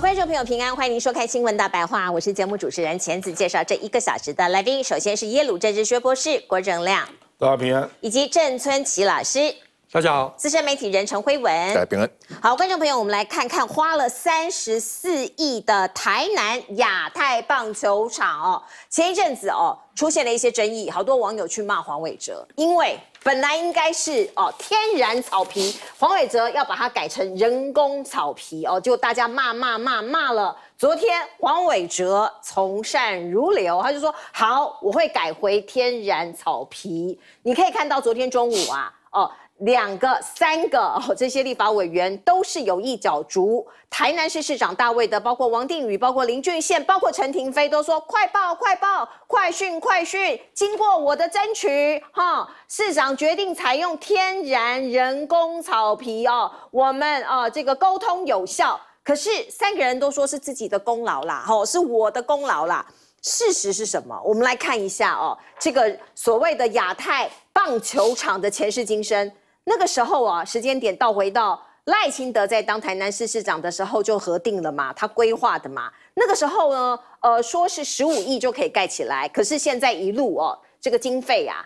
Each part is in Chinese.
观众朋友平安，欢迎您收看《新闻大白话》，我是节目主持人钳子，介绍这一个小时的来宾。首先是耶鲁政治学博士郭正亮，大家平安；以及郑村奇老师，大家好；资深媒体人陈辉文，大家平安。好，观众朋友，我们来看看花了三十四亿的台南亚太棒球场哦，前一阵子哦。出现了一些争议，好多网友去骂黄伟哲，因为本来应该是哦天然草皮，黄伟哲要把它改成人工草皮哦，就大家骂骂骂骂了。昨天黄伟哲从善如流，他就说好，我会改回天然草皮。你可以看到昨天中午啊，哦。两个、三个哦，这些立法委员都是有意角逐。台南市市长大卫的，包括王定宇、包括林俊宪、包括陈廷飞，都说快报、快报、快讯、快讯。经过我的争取，哈，市长决定采用天然人工草皮哦。我们啊，这个沟通有效。可是三个人都说是自己的功劳啦，吼，是我的功劳啦。事实是什么？我们来看一下哦，这个所谓的亚太棒球场的前世今生。那个时候啊，时间点倒回到赖清德在当台南市市长的时候就核定了嘛，他规划的嘛。那个时候呢，呃，说是十五亿就可以盖起来，可是现在一路哦，这个经费呀，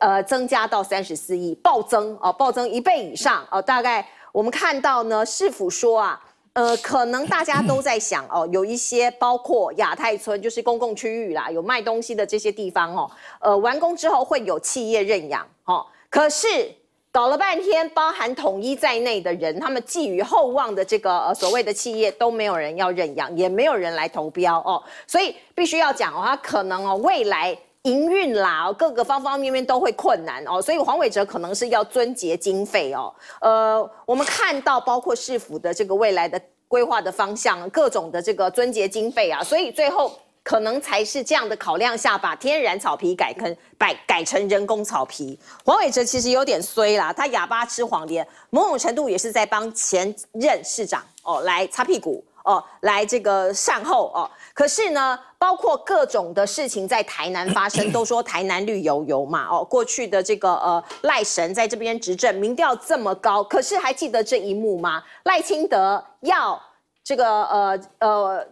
呃，增加到三十四亿，暴增哦，暴增一倍以上哦。大概我们看到呢，市府说啊，呃，可能大家都在想哦，有一些包括亚太村就是公共区域啦，有卖东西的这些地方哦，呃，完工之后会有企业认养哦，可是。搞了半天，包含统一在内的人，他们寄予厚望的这个呃所谓的企业都没有人要认养，也没有人来投标哦，所以必须要讲哦，他可能哦未来营运啦，各个方方面面都会困难哦，所以黄伟哲可能是要尊节经费哦，呃，我们看到包括市府的这个未来的规划的方向，各种的这个尊节经费啊，所以最后。可能才是这样的考量下，把天然草皮改坑改改成人工草皮。黄伟哲其实有点衰啦，他哑巴吃黄连，某种程度也是在帮前任市长哦来擦屁股哦，来这个善后哦。可是呢，包括各种的事情在台南发生，都说台南绿油油嘛哦。过去的这个呃赖神在这边执政，民调这么高，可是还记得这一幕吗？赖清德要这个呃呃。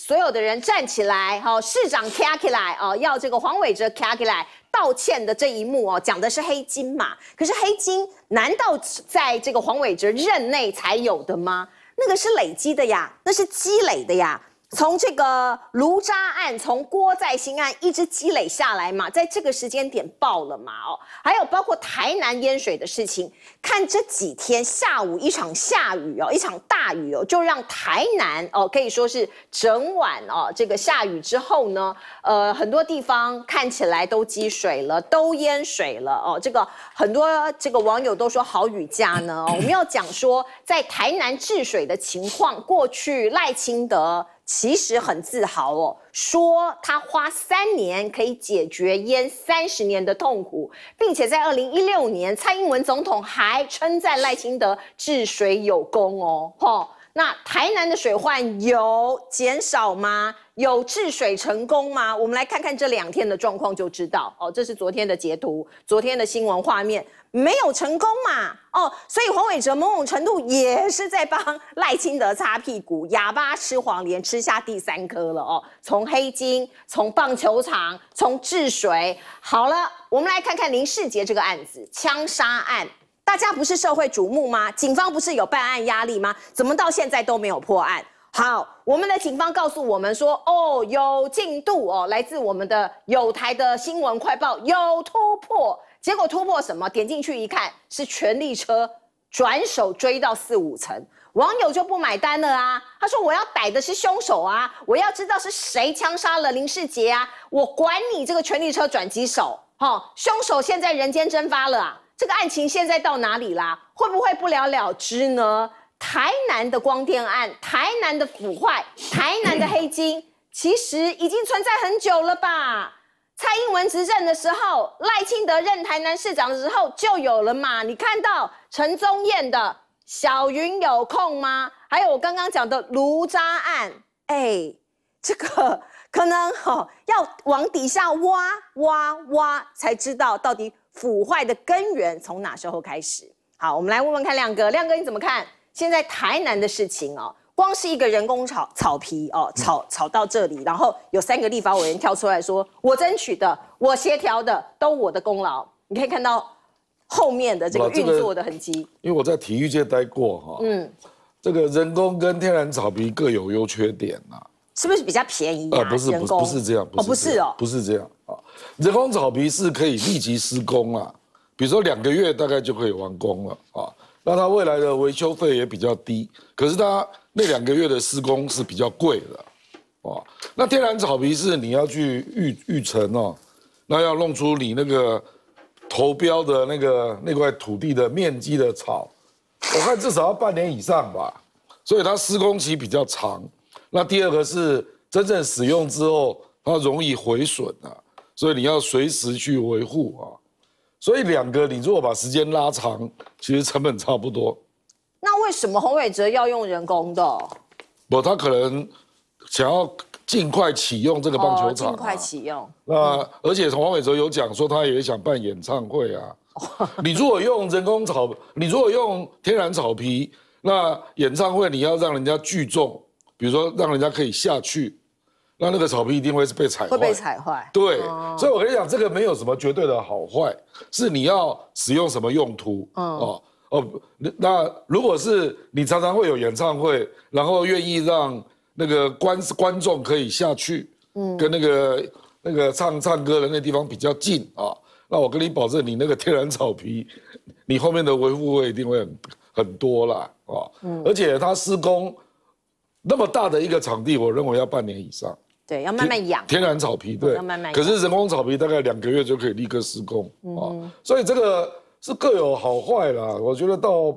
所有的人站起来，哈，市长起来哦，要这个黄伟哲起来道歉的这一幕哦，讲的是黑金嘛。可是黑金难道在这个黄伟哲任内才有的吗？那个是累积的呀，那是积累的呀。从这个卢渣案，从郭在兴案一直积累下来嘛，在这个时间点爆了嘛，哦，还有包括台南淹水的事情。看这几天下午一场下雨哦，一场大雨哦，就让台南哦可以说是整晚哦，这个下雨之后呢，呃，很多地方看起来都积水了，都淹水了哦。这个很多这个网友都说好雨加呢，我们要讲说在台南治水的情况，过去赖清德。其实很自豪哦，说他花三年可以解决淹三十年的痛苦，并且在二零一六年蔡英文总统还称赞赖清德治水有功哦，哈。那台南的水患有减少吗？有治水成功吗？我们来看看这两天的状况就知道。哦，这是昨天的截图，昨天的新闻画面没有成功嘛？哦，所以黄伟哲某种程度也是在帮赖清德擦屁股，哑巴吃黄连，吃下第三颗了。哦，从黑金，从棒球场，从治水，好了，我们来看看林世杰这个案子，枪杀案。大家不是社会瞩目吗？警方不是有办案压力吗？怎么到现在都没有破案？好，我们的警方告诉我们说，哦，有进度哦，来自我们的有台的新闻快报有突破。结果突破什么？点进去一看，是权力车转手追到四五层，网友就不买单了啊！他说：“我要逮的是凶手啊，我要知道是谁枪杀了林世杰啊，我管你这个权力车转几手，哈，凶手现在人间蒸发了啊！”这个案情现在到哪里啦？会不会不了了之呢？台南的光电案、台南的腐坏、台南的黑金，其实已经存在很久了吧？蔡英文执政的时候，赖清德任台南市长的时候就有了嘛？你看到陈宗彦的小云有空吗？还有我刚刚讲的卢渣案，哎，这个可能哈要往底下挖挖挖，才知道到底。腐坏的根源从哪时候开始？好，我们来问问看亮哥，亮哥你怎么看现在台南的事情哦？光是一个人工草草皮哦，草草到这里，然后有三个立法委员跳出来说我争取的，我协调的都我的功劳。你可以看到后面的这个运作的痕迹。因为我在体育界待过哈，嗯，这个人工跟天然草皮各有优缺点呐。是不是比较便宜啊？不是不是不是这样，哦不是哦，不是这样啊。人工草皮是可以立即施工啊，比如说两个月大概就可以完工了啊。那它未来的维修费也比较低，可是它那两个月的施工是比较贵的，啊。那天然草皮是你要去育育成哦，那要弄出你那个投标的那个那块土地的面积的草，我看至少要半年以上吧，所以它施工期比较长。那第二个是真正使用之后，它容易毁损啊，所以你要随时去维护啊。所以两个，你如果把时间拉长，其实成本差不多。那为什么洪伟哲要用人工的？不，他可能想要尽快启用这个棒球场，尽快启用。那而且从洪伟哲有讲说，他也想办演唱会啊。你如果用人工草，你如果用天然草皮，那演唱会你要让人家聚众。比如说，让人家可以下去，那那个草皮一定会是被踩，会被踩坏。对，所以我跟你讲，这个没有什么绝对的好坏，是你要使用什么用途。哦哦哦，那如果是你常常会有演唱会，然后愿意让那个观观众可以下去，嗯，跟那个那个唱唱歌的那地方比较近啊，那我跟你保证，你那个天然草皮，你后面的维护会一定会很很多啦，哦，嗯，而且它施工。那么大的一个场地，我认为要半年以上。对，要慢慢养。天然草皮对，要慢慢可是人工草皮大概两个月就可以立刻施工啊，所以这个是各有好坏啦。我觉得到，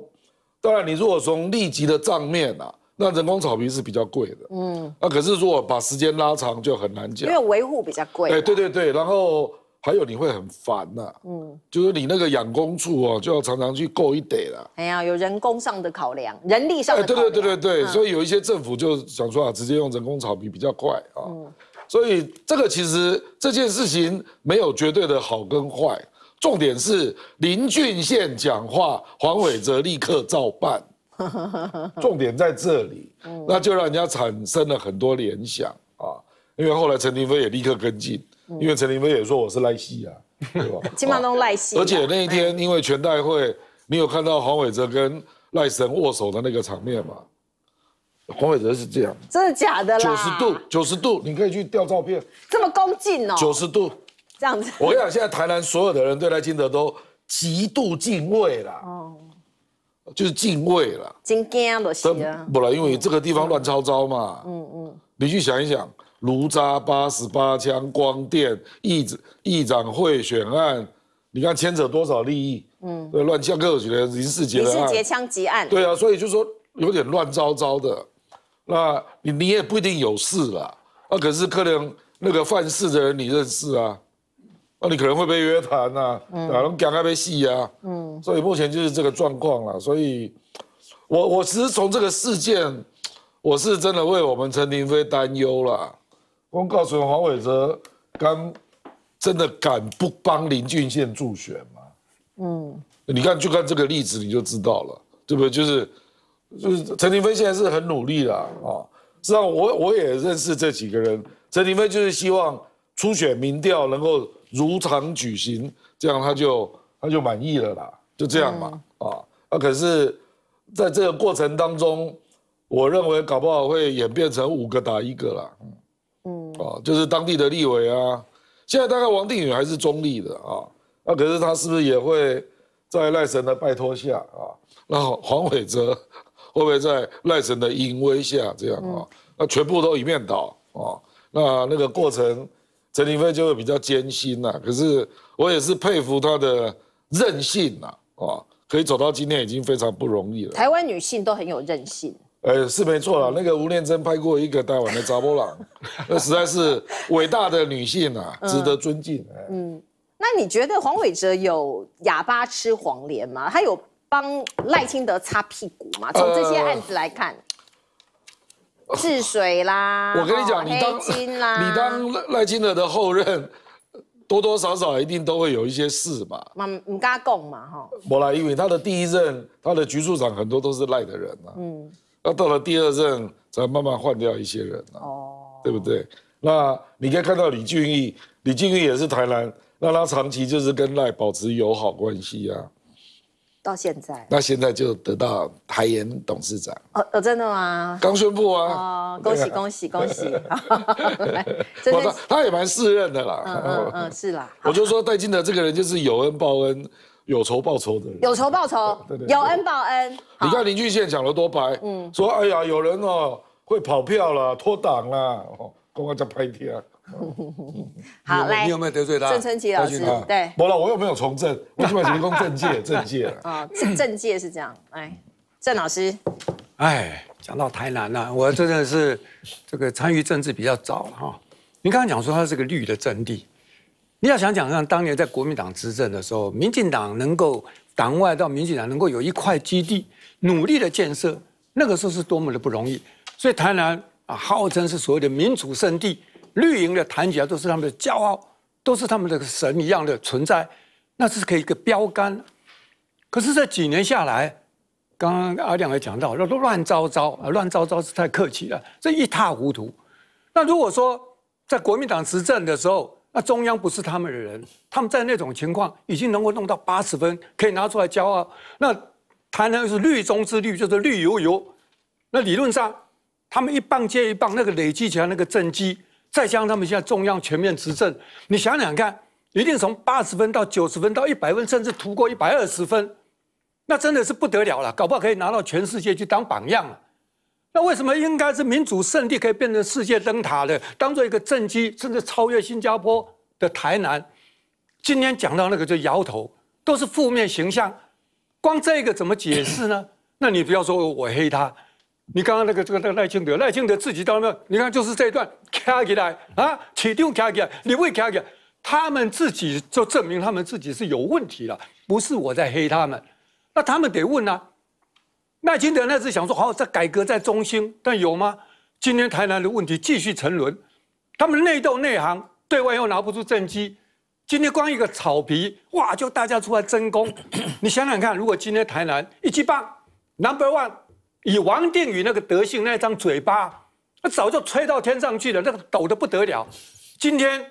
当然你如果从立即的账面啊，那人工草皮是比较贵的。嗯。那可是如果把时间拉长，就很难讲。因为维护比较贵。哎，对对对，然后。还有你会很烦呐，嗯，就是你那个养工处哦，就要常常去够一得了。哎呀，有人工上的考量，人力上的。哎，对对对对对，所以有一些政府就想说啊，直接用人工草皮比较快啊。嗯，所以这个其实这件事情没有绝对的好跟坏，重点是林俊宪讲话，黄伟哲立刻照办，重点在这里，那就让人家产生了很多联想。因为后来陈廷妃也立刻跟进，因为陈廷妃也说我是赖希啊，对吧？起 码都赖希。而且那一天，因为全代会，你有看到黄伟哲跟赖神握手的那个场面吗？黄伟哲是这样，真的假的？九十度，九十度，你可以去调照片，这么恭敬哦，九十度这样子。我跟你讲，现在台南所有的人对赖清德都极度敬畏了，哦，就是敬畏了，真惊了是啊，不了，因为这个地方乱糟糟嘛，嗯嗯，你去想一想。卢渣八十八枪，光电议长议长贿选案，你看牵扯多少利益？嗯，乱枪克取的林世杰，李世杰枪击案，对啊，所以就说有点乱糟糟的。那你你也不一定有事啦，啊，可是可能那个犯事的人你认识啊，啊，你可能会被约谈啊，可能讲快被戏啊，嗯，所以目前就是这个状况了。所以，我我其实从这个事件，我是真的为我们陈亭飞担忧了。我告诉你，黄伟哲刚真的敢不帮林俊宪助选吗？嗯，你看，就看这个例子你就知道了，对不对？就是就是陈亭飞现在是很努力啦，啊，际上我我也认识这几个人，陈亭飞就是希望初选民调能够如常举行，这样他就他就满意了啦，就这样嘛，啊，啊！可是在这个过程当中，我认为搞不好会演变成五个打一个啦。啊，就是当地的立委啊，现在大概王定宇还是中立的啊，那可是他是不是也会在赖神的拜托下啊？那黄伟哲 会不会在赖神的淫威下这样啊？那全部都一面倒啊？那那个过程，陈亭飞就会比较艰辛呐。可是我也是佩服他的韧性呐，啊，可以走到今天已经非常不容易了。台湾女性都很有韧性。呃，是没错了。那个吴念真拍过一个台湾的查波朗，那实在是伟大的女性啊，值得尊敬。嗯，那你觉得黄伟哲有哑巴吃黄连吗？他有帮赖清德擦屁股吗？从这些案子来看，治水啦，我跟你讲，你当，你当赖清德的后任，多多少少一定都会有一些事吧。你跟他讲嘛，哈。不来，因为他的第一任，他的局处长很多都是赖的人啊。嗯。那到了第二任，才慢慢换掉一些人啊，对不对？那你可以看到李俊毅，李俊毅也是台南，那他长期就是跟赖保持友好关系啊。到现在。那现在就得到台研董事长。哦哦，真的吗？刚宣布啊。哦，恭喜恭喜恭喜！哈哈 真的。他也蛮四任的啦。嗯嗯嗯，是啦。我就说戴金德这个人就是有恩报恩。有仇报仇的人，有仇报仇，对对有恩报恩。你看林俊宪讲得多白，嗯，说哎呀，有人哦会跑票了、脱党了，哦，公安在拍贴。好，来，你有没有得罪他？郑成功老师，对，不了，我又没有从政，我基本上只攻政界，政界啊，政政界是这样。来，郑老师，哎，讲到台南呐，我真的是这个参与政治比较早啊。你刚刚讲说他是个绿的阵地。你要想讲，看，当年在国民党执政的时候，民进党能够党外到民进党能够有一块基地，努力的建设，那个时候是多么的不容易。所以台南啊，号称是所谓的民主圣地，绿营的谈起来都是他们的骄傲，都是他们的神一样的存在，那是可以一个标杆。可是这几年下来，刚刚阿亮也讲到，那都乱糟糟啊，乱糟糟是太客气了，这一塌糊涂。那如果说在国民党执政的时候，那中央不是他们的人，他们在那种情况已经能够弄到八十分，可以拿出来骄傲。那台南是绿中之绿，就是绿油油。那理论上，他们一棒接一棒，那个累积起来那个政绩，再加上他们现在中央全面执政，你想想看，一定从八十分到九十分到一百分，甚至突破一百二十分，那真的是不得了了，搞不好可以拿到全世界去当榜样了。那为什么应该是民主圣地，可以变成世界灯塔的，当做一个政绩，甚至超越新加坡的台南？今天讲到那个就摇头，都是负面形象，光这个怎么解释呢？那你不要说我黑他，你刚刚那个这个赖清德，赖清德自己到那，你看就是这一段，卡起来啊，起丢卡起来，你未卡起来，他们自己就证明他们自己是有问题了，不是我在黑他们，那他们得问啊。赖清德那是想说好，在改革在中心，但有吗？今天台南的问题继续沉沦，他们内斗内行，对外又拿不出政绩。今天光一个草皮，哇，就大家出来争功。你想想看，如果今天台南一记棒，Number One，以王定宇那个德性，那一张嘴巴，那早就吹到天上去了，那个抖得不得了。今天，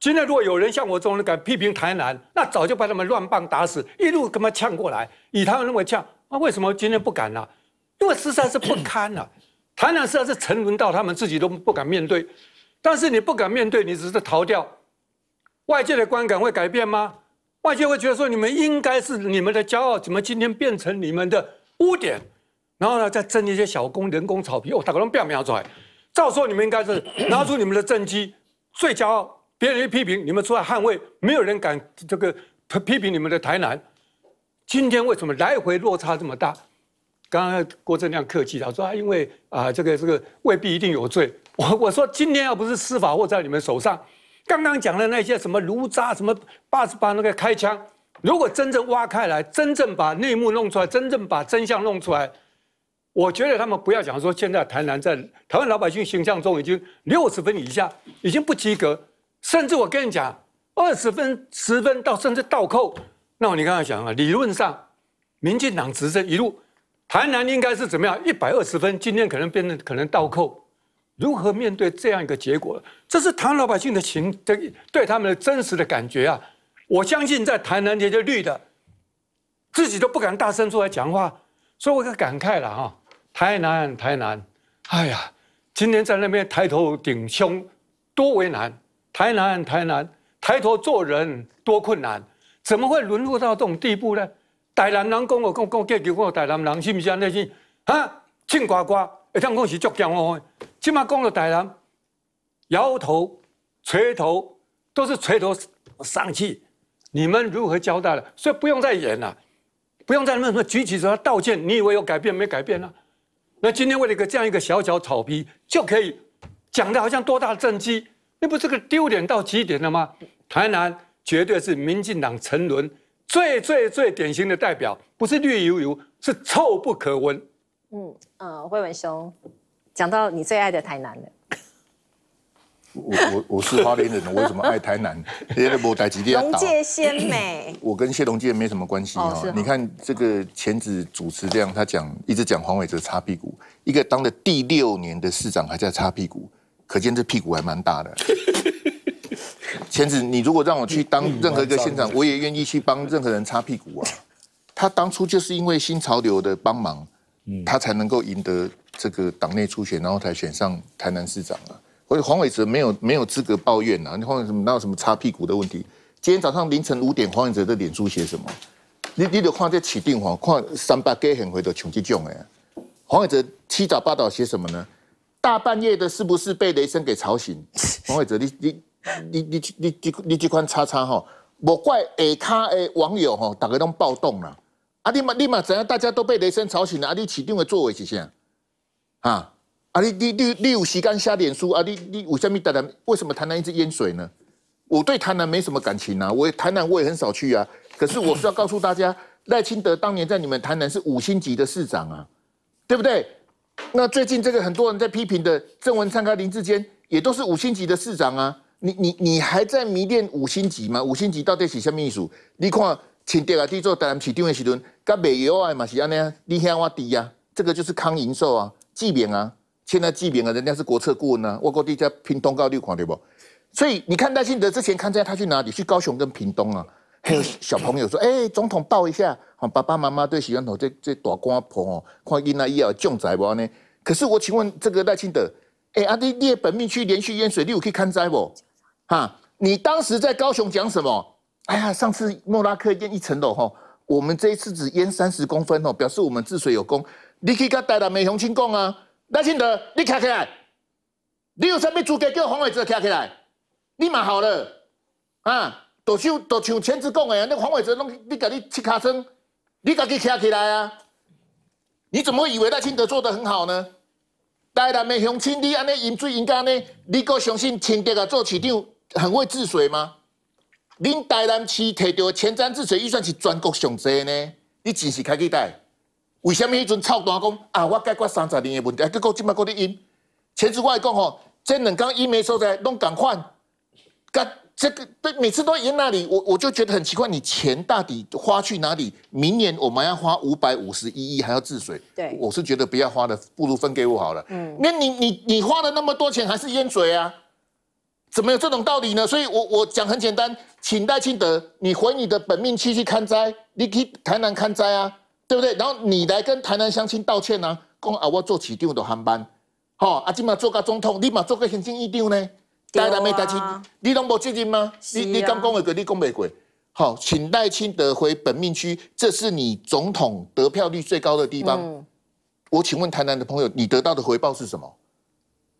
今天如果有人像我这种人敢批评台南，那早就把他们乱棒打死，一路他妈呛过来，以他们认为呛。那为什么今天不敢呢？因为实在是不堪了，台南实在是沉沦到他们自己都不敢面对。但是你不敢面对，你只是逃掉，外界的观感会改变吗？外界会觉得说你们应该是你们的骄傲，怎么今天变成你们的污点？然后呢，再争一些小工人工草皮哦，可能不要瞄出来。照说你们应该是拿出你们的政绩，最骄傲，别人一批评你们出来捍卫，没有人敢这个批评你们的台南。今天为什么来回落差这么大？刚刚郭正亮客气，他说啊，因为啊，这个这个未必一定有罪。我我说今天要不是司法握在你们手上，刚刚讲的那些什么炉渣什么八十八那个开枪，如果真正挖开来，真正把内幕弄出来，真正把真相弄出来，我觉得他们不要讲说现在台南在台湾老百姓形象中已经六十分以下，已经不及格，甚至我跟你讲二十分十分到甚至倒扣。那我你刚才讲了，理论上，民进党执政一路，台南应该是怎么样？一百二十分，今天可能变成可能倒扣，如何面对这样一个结果？这是台老百姓的情，这对他们的真实的感觉啊！我相信在台南这些绿的，自己都不敢大声出来讲话，所以我可感慨了哈！台南台南，哎呀，今天在那边抬头挺胸，多为难；台南台南，抬头做人多困难。怎么会沦落到这种地步呢？台南人讲我讲讲几句我台南人是不？是啊，清呱呱，一天讲是足骄傲的。起码讲到台南摇头、垂头，都是垂头丧气。你们如何交代了？所以不用再演了，不用再那么举起手道歉。你以为有改变没改变呢？那今天为了一个这样一个小小草皮，就可以讲的好像多大的政绩？那不是个丢脸到极点了吗？台南。绝对是民进党沉沦最最最典型的代表，不是绿油油，是臭不可闻。嗯，呃，辉文兄，讲到你最爱的台南了。我我我是花莲人，我为什么爱台南？因为无台龙鲜美。我跟谢龙健没什么关系哈。你看这个前子主持这样，他讲一直讲黄伟哲擦屁股，一个当了第六年的市长还在擦屁股，可见这屁股还蛮大的。前子，你如果让我去当任何一个县长，我也愿意去帮任何人擦屁股啊。他当初就是因为新潮流的帮忙，他才能够赢得这个党内初选，然后才选上台南市长啊。所以黄伟哲没有没有资格抱怨啊！你黄伟哲哪有什么擦屁股的问题？今天早上凌晨五点，黄伟哲的脸书写什么？你你得看这起定话，看三百给很回的穷即种哎。黄伟哲七早八早写什么呢？大半夜的，是不是被雷声给吵醒？黄伟哲，你你。你你你你你这款叉叉吼，我怪下卡的网友吼，打家都暴动了啊！你马你马怎样？大家都被雷声吵醒了啊！你起定个座位一下啊！啊！你你你你有时间下脸书啊？你你为什么谈谈？为什么台南一直淹水呢？我对台南没什么感情啊，我台南我也很少去啊。可是我是要告诉大家，赖清德当年在你们台南是五星级的市长啊，对不对？那最近这个很多人在批评的郑文灿跟林志坚，也都是五星级的市长啊。你你你还在迷恋五星级吗？五星级到底是什么意思？你看请阵啊，地做台南市长的时候，甲卖药啊嘛是安尼啊，你听我的啊，这个就是康银寿啊、纪明啊，现在纪明啊，人家是国策顾问啊，外国地在拼东高六看对不？所以你看赖清德之前看灾，他去哪里？去高雄跟屏东啊，还有小朋友说，哎，总统抱一下，好，爸爸妈妈对洗碗头这在大瓜婆哦，看伊来伊尔救灾不呢？可是我请问这个赖清德，哎，阿弟的本命区连续淹水，你有去看灾不？哈，你当时在高雄讲什么？哎呀，上次莫拉克淹一层楼吼，我们这一次只淹三十公分哦，表示我们治水有功。你去跟台大美雄清讲啊，赖清德，你站起来，你有啥么资格叫黄伟哲站起来？你蛮好了啊，都像都像前次讲的啊，那黄伟哲拢你家你吃卡生，你家己站起来啊？你怎么会以为赖清德做得很好呢？台大美雄清你安尼饮水引干呢？你够相信清德啊做市长？很会治水吗？林黛南市摕到前瞻治水预算是全国上多呢，你真是开去带？为什么迄阵臭大公啊？我解决三十年的问题，结果今麦搁伫淹。前次我讲吼，这两间因没所在拢赶快，甲这个对，每次都淹那里，我我就觉得很奇怪，你钱到底花去哪里？明年我们要花五百五十一亿还要治水，对，我是觉得不要花的，不如分给我好了。嗯，那你你你花了那么多钱，还是淹水啊？怎么有这种道理呢？所以我我讲很简单，请戴清德，你回你的本命区去看灾，你去台南看灾啊，对不对？然后你来跟台南乡亲道歉呢，讲啊我坐机场的航班，好，啊，今嘛做个总统，立马做个行政院长呢？戴大没戴清，你拢无资金吗？你你刚讲了个，你讲没过。好，请戴清德回本命区，这是你总统得票率最高的地方。我请问台南的朋友，你得到的回报是什么？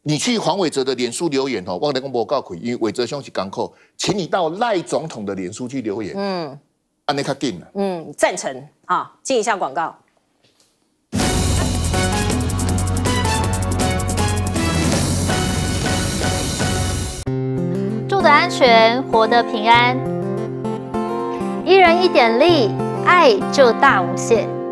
你去黄伟哲的脸书留言哦，忘了掉广告可以，因为伟哲兄是港口，请你到赖总统的脸书去留言。嗯，安内卡定了。嗯，赞成啊，进一下广告。住得安全，活得平安，一人一点力，爱就大无限。